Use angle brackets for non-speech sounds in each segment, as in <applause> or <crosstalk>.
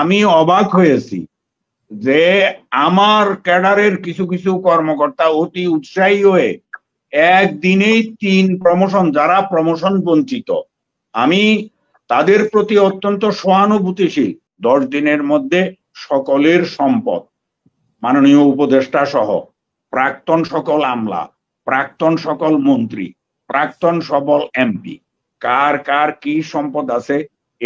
আমি অবাক হয়েছি যে আমার ক্যাডারের কিছু কিছু কর্মকর্তা অতি উৎসাহী হয়ে একদিনেই তিন প্রমোশন যারা প্রমোশন বঞ্চিত আমি তাদের প্রতি অত্যন্ত সহানুভূতিশীল দশ দিনের মধ্যে সকলের সম্পদ মাননীয় উপদেষ্টা সহ প্রাক্তন সকল আমলা প্রাক্তন সকল মন্ত্রী প্রাক্তন সবল এমপি কার কার কি সম্পদ আছে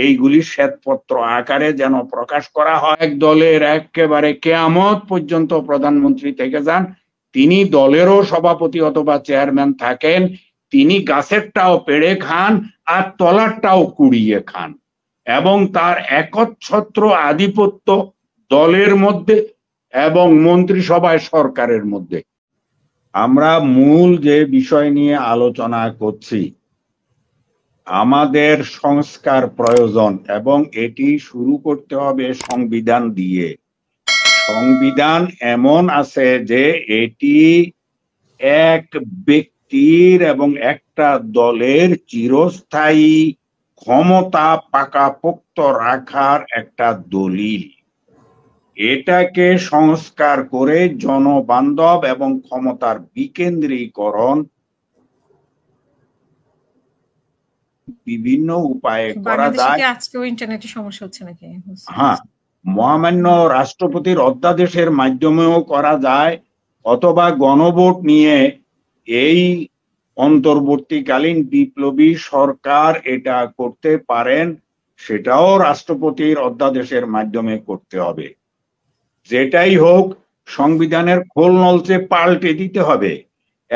এইগুলি শ্বেতপত্র আকারে যেন প্রকাশ করা হয় এক দলের একেবারে কেয়ামত পর্যন্ত প্রধানমন্ত্রী থেকে যান তিনি দলেরও সভাপতি অথবা চেয়ারম্যান থাকেন তিনি গাছেরটাও পেড়ে খান আর তলারটাও কুড়িয়ে খান এবং তার একচ্ছত্র আধিপত্য দলের মধ্যে এবং মন্ত্রিসভায় সরকারের মধ্যে আমরা মূল যে বিষয় নিয়ে আলোচনা করছি আমাদের সংস্কার প্রয়োজন এবং এটি শুরু করতে হবে সংবিধান দিয়ে সংবিধান এমন আছে যে এটি এক ব্যক্তির এবং একটা দলের চিরস্থায়ী ক্ষমতা পাকাপোক্ত রাখার একটা দলিল এটাকে সংস্কার করে জনবান্ধব এবং ক্ষমতার বিকেন্দ্রীকরণ বিভিন্ন উপায়ে করা যায় আজকেও ইন্টারনেটে সমস্যা হচ্ছে নাকি হ্যাঁ মহামান্য রাষ্ট্রপতির অধ্যাদেশের মাধ্যমেও করা যায় অথবা গণভোট নিয়ে এই অন্তর্বর্তীকালীন বিপ্লবী সরকার এটা করতে পারেন সেটাও রাষ্ট্রপতির অধ্যাদেশের মাধ্যমে করতে হবে যেটাই হোক সংবিধানের খোল নলচে পাল্টে দিতে হবে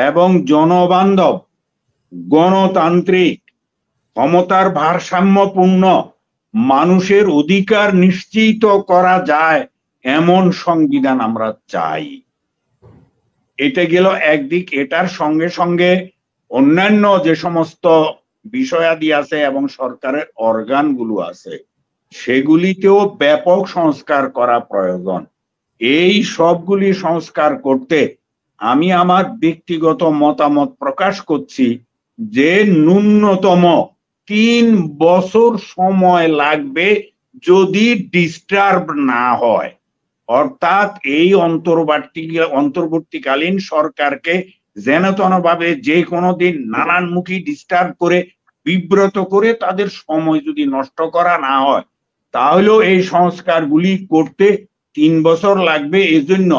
এবং জনবান্ধব গণতান্ত্রিক ক্ষমতার ভারসাম্যপূর্ণ মানুষের অধিকার নিশ্চিত করা যায় এমন সংবিধান আমরা চাই এটা গেল একদিক এটার সঙ্গে সঙ্গে অন্যান্য যে সমস্ত বিষয়াদি আছে এবং সরকারের অর্গানগুলো আছে সেগুলিতেও ব্যাপক সংস্কার করা প্রয়োজন এই সবগুলি সংস্কার করতে আমি আমার ব্যক্তিগত মতামত প্রকাশ করছি যে ন্যূনতম তিন বছর সময় লাগবে যদি ডিস্টার্ব না হয় অর্থাৎ এই অন্তর্বর্তী অন্তর্বর্তীকালীন সরকারকে যেনতনভাবে যে কোনো দিন নানানমুখী ডিস্টার্ব করে বিব্রত করে তাদের সময় যদি নষ্ট করা না হয় তাহলেও এই সংস্কারগুলি করতে তিন বছর লাগবে এজন্য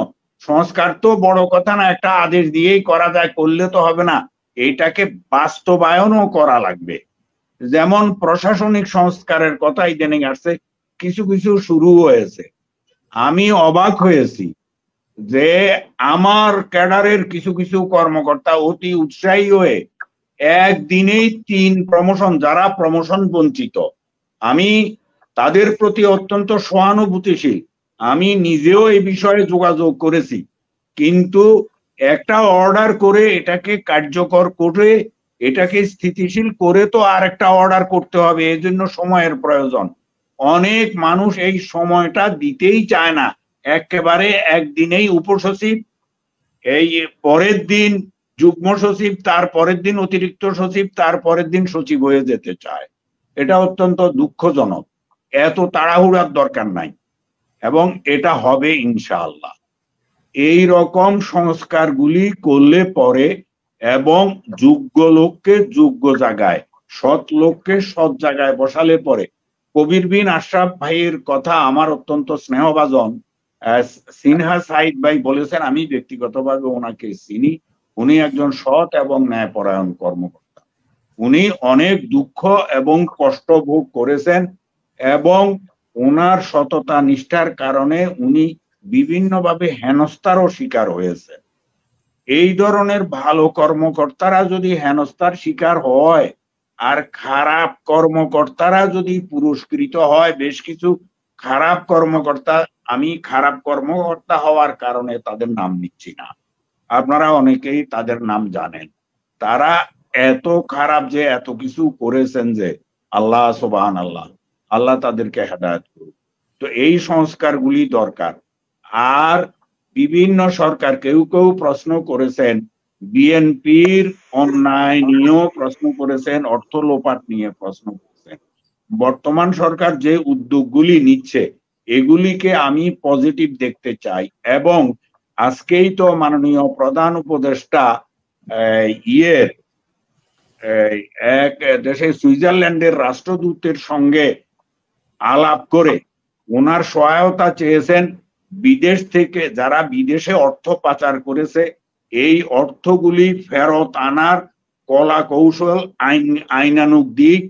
সংস্কার তো বড় কথা না একটা আদেশ দিয়েই করা যায় করলে তো হবে না এটাকে বাস্তবায়নও করা লাগবে যেমন প্রশাসনিক সংস্কারের কথা ইদানিং আসছে কিছু কিছু শুরু হয়েছে আমি অবাক হয়েছি যে আমার ক্যাডারের কিছু কিছু কর্মকর্তা অতি উৎসাহী হয়ে একদিনেই তিন প্রমোশন যারা প্রমোশন বঞ্চিত আমি তাদের প্রতি অত্যন্ত সহানুভূতিশীল আমি নিজেও এই বিষয়ে যোগাযোগ করেছি কিন্তু একটা অর্ডার করে এটাকে কার্যকর করে এটাকে স্থিতিশীল করে তো আর একটা অর্ডার করতে হবে এজন্য সময়ের প্রয়োজন অনেক মানুষ এই সময়টা দিতেই চায় না একেবারে একদিনেই উপসচিব এই পরের দিন যুগ্ম সচিব তার পরের দিন অতিরিক্ত সচিব তার পরের দিন সচিব হয়ে যেতে চায় এটা অত্যন্ত দুঃখজনক এত তাড়াহুড়ার দরকার নাই এবং এটা হবে ইনশাআল্লাহ এই রকম সংস্কারগুলি করলে পরে এবং যোগ্য লোককে যোগ্য জায়গায় সৎ লোককে সৎ জায়গায় বসালে পরে কবির বিন আশরাফ ভাইয়ের কথা আমার অত্যন্ত স্নেহভাজন সিনহা সাইদ ভাই বলেছেন আমি ব্যক্তিগতভাবে ওনাকে চিনি উনি একজন সৎ এবং ন্যায়পরায়ণ কর্মকর্তা উনি অনেক দুঃখ এবং কষ্ট ভোগ করেছেন এবং ওনার সততা নিষ্ঠার কারণে উনি বিভিন্নভাবে হেনস্থারও শিকার হয়েছেন এই ধরনের ভালো কর্মকর্তারা যদি হেনস্থার শিকার হয় আর খারাপ কর্মকর্তারা যদি পুরস্কৃত হয় বেশ কিছু খারাপ কর্মকর্তা আমি খারাপ কর্মকর্তা হওয়ার কারণে তাদের নাম নিচ্ছি না আপনারা অনেকেই তাদের নাম জানেন তারা এত খারাপ যে এত কিছু করেছেন যে আল্লাহ সোবাহান আল্লাহ আল্লাহ তাদেরকে হেদায়ত করুক তো এই সংস্কারগুলি দরকার আর বিভিন্ন সরকার কেউ কেউ প্রশ্ন করেছেন বিএনপির অন্যায় নিয়েও প্রশ্ন করেছেন অর্থ লোপাট নিয়ে প্রশ্ন করেছেন বর্তমান সরকার যে উদ্যোগগুলি নিচ্ছে এগুলিকে আমি পজিটিভ দেখতে চাই এবং আজকেই তো মাননীয় প্রধান উপদেষ্টা ইয়ের এক দেশে সুইজারল্যান্ডের রাষ্ট্রদূতের সঙ্গে আলাপ করে ওনার সহায়তা চেয়েছেন বিদেশ থেকে যারা বিদেশে অর্থ পাচার করেছে এই অর্থগুলি ফেরত আনার কলা কৌশল আইন আইনানুক দিক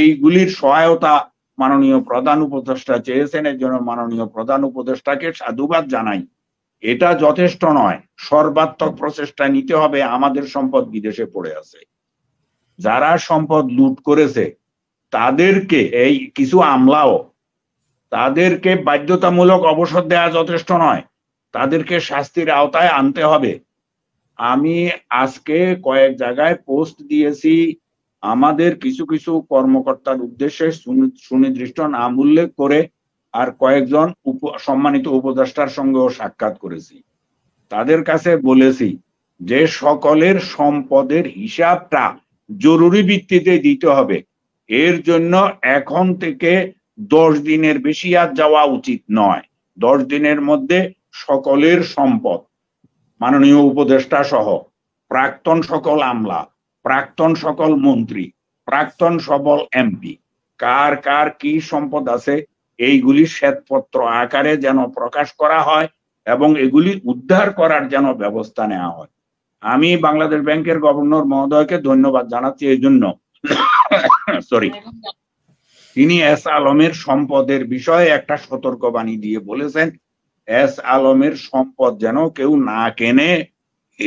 এইগুলির সহায়তা মাননীয় প্রধান উপদেষ্টা চেয়েছেন এর জন্য মাননীয় প্রধান উপদেষ্টাকে সাধুবাদ জানাই এটা যথেষ্ট নয় সর্বাত্মক প্রচেষ্টা নিতে হবে আমাদের সম্পদ বিদেশে পড়ে আছে যারা সম্পদ লুট করেছে তাদেরকে এই কিছু আমলাও তাদেরকে বাধ্যতামূলক অবসর দেওয়া যথেষ্ট নয় তাদেরকে শাস্তির আওতায় আনতে হবে আমি আজকে কয়েক জায়গায় পোস্ট দিয়েছি আমাদের কিছু কিছু কর্মকর্তার উদ্দেশ্যে সুনির্দিষ্ট নাম উল্লেখ করে আর কয়েকজন সম্মানিত উপদেষ্টার সঙ্গেও সাক্ষাৎ করেছি তাদের কাছে বলেছি যে সকলের সম্পদের হিসাবটা জরুরি ভিত্তিতে দিতে হবে এর জন্য এখন থেকে দশ দিনের বেশি আর যাওয়া উচিত নয় দশ দিনের মধ্যে সকলের সম্পদ মাননীয় উপদেষ্টা সহ প্রাক্তন সকল আমলা প্রাক্তন সকল মন্ত্রী প্রাক্তন সকল এমপি কার কার কি সম্পদ আছে এইগুলি শ্বেতপত্র আকারে যেন প্রকাশ করা হয় এবং এগুলি উদ্ধার করার যেন ব্যবস্থা নেওয়া হয় আমি বাংলাদেশ ব্যাংকের গভর্নর মহোদয়কে ধন্যবাদ জানাচ্ছি এই জন্য সরি <coughs> তিনি এস আলমের সম্পদের বিষয়ে একটা সতর্কবাণী দিয়ে বলেছেন এস আলমের সম্পদ যেন কেউ না কেনে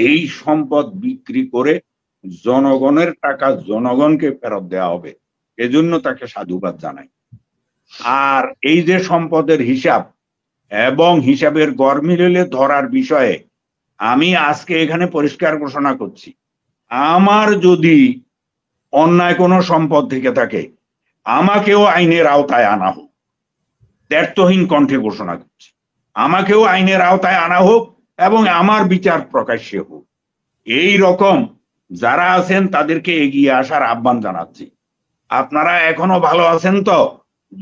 এই সম্পদ বিক্রি করে জনগণের টাকা জনগণকে ফেরত দেওয়া হবে এজন্য তাকে সাধুবাদ জানাই আর এই যে সম্পদের হিসাব এবং হিসাবের গরমিলে ধরার বিষয়ে আমি আজকে এখানে পরিষ্কার ঘোষণা করছি আমার যদি অন্যায় কোনো সম্পদ থেকে থাকে আমাকেও আইনের আওতায় আনা হোক দ্ব্যর্থহীন কণ্ঠে ঘোষণা করছি আমাকেও আইনের আওতায় আনা হোক এবং আমার বিচার প্রকাশ্যে হোক এই রকম যারা আছেন তাদেরকে এগিয়ে আসার আহ্বান জানাচ্ছি আপনারা এখনো ভালো আছেন তো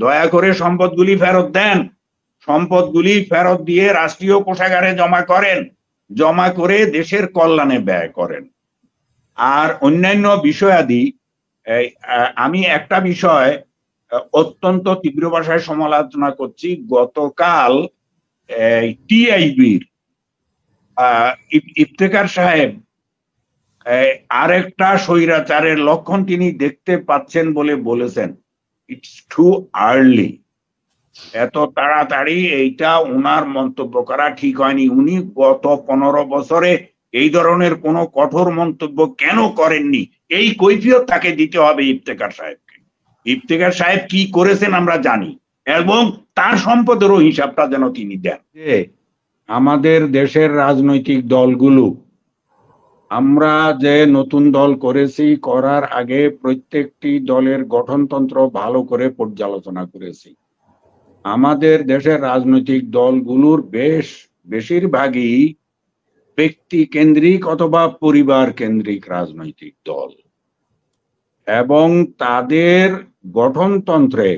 দয়া করে সম্পদগুলি ফেরত দেন সম্পদগুলি ফেরত দিয়ে রাষ্ট্রীয় কোষাগারে জমা করেন জমা করে দেশের কল্যাণে ব্যয় করেন আর অন্যান্য বিষয়াদি আমি একটা বিষয় অত্যন্ত তীব্র ভাষায় সমালোচনা করছি গতকাল টিআইবির ইফতেকার সাহেব আর একটা স্বৈরাচারের লক্ষণ তিনি দেখতে পাচ্ছেন বলে বলেছেন ইটস টু আর্লি এত তাড়াতাড়ি এইটা ওনার মন্তব্য করা ঠিক হয়নি উনি গত পনেরো বছরে এই ধরনের কোনো কঠোর মন্তব্য কেন করেননি এই কৈফিয়ত তাকে দিতে হবে ইফতেকার সাহেবকে ইফতেকার সাহেব কি করেছেন আমরা জানি এবং তার সম্পদেরও হিসাবটা যেন তিনি দেন আমাদের দেশের রাজনৈতিক দলগুলো আমরা যে নতুন দল করেছি করার আগে প্রত্যেকটি দলের গঠনতন্ত্র ভালো করে পর্যালোচনা করেছি আমাদের দেশের রাজনৈতিক দলগুলোর বেশ বেশিরভাগই ব্যক্তি কেন্দ্রিক অথবা পরিবার কেন্দ্রিক রাজনৈতিক দল এবং তাদের গঠনতন্ত্রে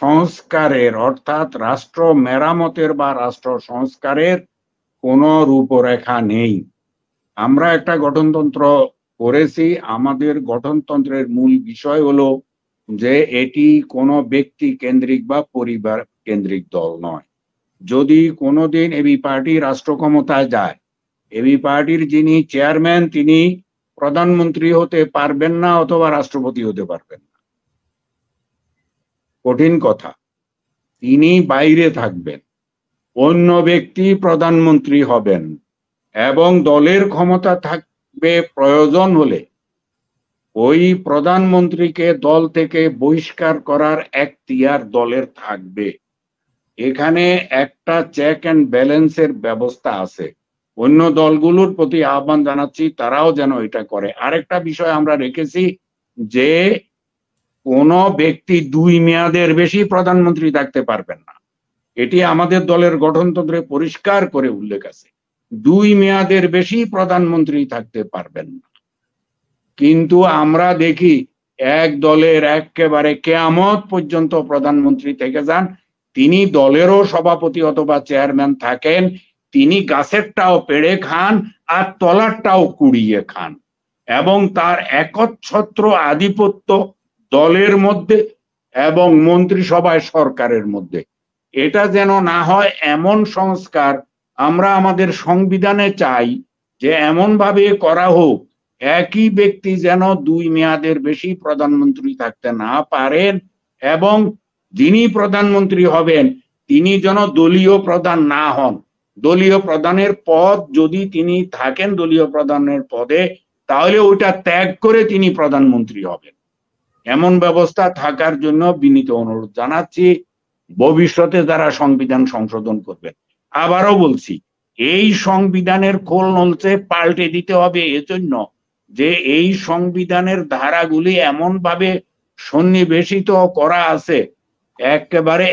সংস্কারের অর্থাৎ রাষ্ট্র মেরামতের বা রাষ্ট্র সংস্কারের কোন রূপরেখা নেই আমরা একটা গঠনতন্ত্র করেছি আমাদের গঠনতন্ত্রের মূল বিষয় হলো যে এটি কোনো ব্যক্তি কেন্দ্রিক বা পরিবার কেন্দ্রিক দল নয় যদি কোনোদিন এবি পার্টি রাষ্ট্র ক্ষমতায় যায় এবি পার্টির যিনি চেয়ারম্যান তিনি প্রধানমন্ত্রী হতে পারবেন না অথবা রাষ্ট্রপতি হতে পারবেন না কঠিন কথা তিনি বাইরে থাকবেন অন্য ব্যক্তি প্রধানমন্ত্রী হবেন এবং দলের ক্ষমতা থাকবে প্রয়োজন হলে ওই প্রধানমন্ত্রীকে দল থেকে বহিষ্কার করার তিয়ার দলের থাকবে এখানে একটা চেক অ্যান্ড ব্যালেন্সের ব্যবস্থা আছে অন্য দলগুলোর প্রতি আহ্বান জানাচ্ছি তারাও যেন এটা করে আরেকটা বিষয় আমরা রেখেছি যে কোন ব্যক্তি দুই মেয়াদের বেশি প্রধানমন্ত্রী থাকতে পারবেন না এটি আমাদের দলের গঠনতন্ত্রে পরিষ্কার করে উল্লেখ আছে দুই মেয়াদের বেশি প্রধানমন্ত্রী থাকতে পারবেন না কিন্তু আমরা দেখি এক দলের একেবারে কেয়ামত পর্যন্ত প্রধানমন্ত্রী থেকে যান তিনি দলেরও সভাপতি অথবা চেয়ারম্যান থাকেন তিনি গাছেরটাও পেড়ে খান আর তলারটাও কুড়িয়ে খান এবং তার একচ্ছত্র আধিপত্য দলের মধ্যে এবং মন্ত্রিসভায় সরকারের মধ্যে এটা যেন না হয় এমন সংস্কার আমরা আমাদের সংবিধানে চাই যে এমনভাবে করা হোক একই ব্যক্তি যেন দুই মেয়াদের বেশি প্রধানমন্ত্রী থাকতে না পারেন এবং যিনি প্রধানমন্ত্রী হবেন তিনি যেন দলীয় প্রধান না হন দলীয় প্রধানের পদ যদি তিনি থাকেন দলীয় প্রধানের পদে তাহলে ওইটা ত্যাগ করে তিনি প্রধানমন্ত্রী হবেন এমন ব্যবস্থা থাকার জন্য বিনীত অনুরোধ জানাচ্ছি ভবিষ্যতে যারা সংবিধান সংশোধন করবে আবারও বলছি এই সংবিধানের খোল নলছে পাল্টে দিতে হবে এজন্য যে এই সংবিধানের ধারাগুলি এমনভাবে সন্নিবেশিত করা আছে একেবারে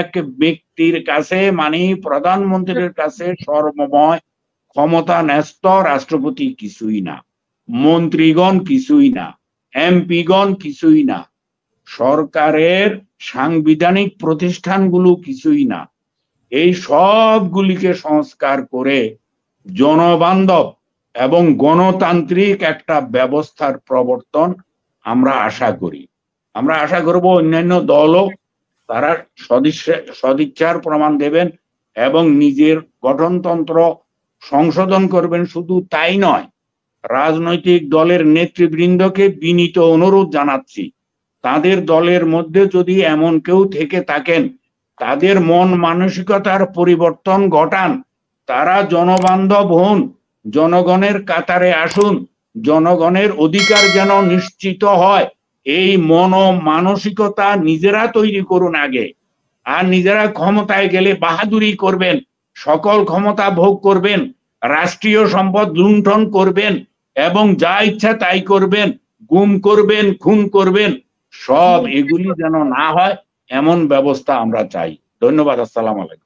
এক ব্যক্তির কাছে মানে প্রধানমন্ত্রীর কাছে সর্বময় ক্ষমতা ন্যস্ত রাষ্ট্রপতি কিছুই না মন্ত্রীগণ কিছুই না এমপিগণ কিছুই না সরকারের সাংবিধানিক প্রতিষ্ঠানগুলো কিছুই না এই সবগুলিকে সংস্কার করে জনবান্ধব এবং গণতান্ত্রিক একটা ব্যবস্থার প্রবর্তন আমরা আশা করি আমরা আশা করব অন্যান্য দলও তারা সদিচ্ছার প্রমাণ দেবেন এবং নিজের গঠনতন্ত্র সংশোধন করবেন শুধু তাই নয় রাজনৈতিক দলের নেতৃবৃন্দকে বিনীত অনুরোধ জানাচ্ছি তাদের দলের মধ্যে যদি এমন কেউ থেকে থাকেন তাদের মন মানসিকতার পরিবর্তন ঘটান তারা জনবান্ধব হন জনগণের কাতারে আসুন জনগণের অধিকার যেন নিশ্চিত হয় এই মন মানসিকতা নিজেরা তৈরি করুন আগে আর নিজেরা ক্ষমতায় গেলে বাহাদুরি করবেন সকল ক্ষমতা ভোগ করবেন রাষ্ট্রীয় সম্পদ লুণ্ঠন করবেন এবং যা ইচ্ছা তাই করবেন গুম করবেন খুন করবেন সব এগুলি যেন না হয় এমন ব্যবস্থা আমরা চাই ধন্যবাদ আসসালাম আলাইকুম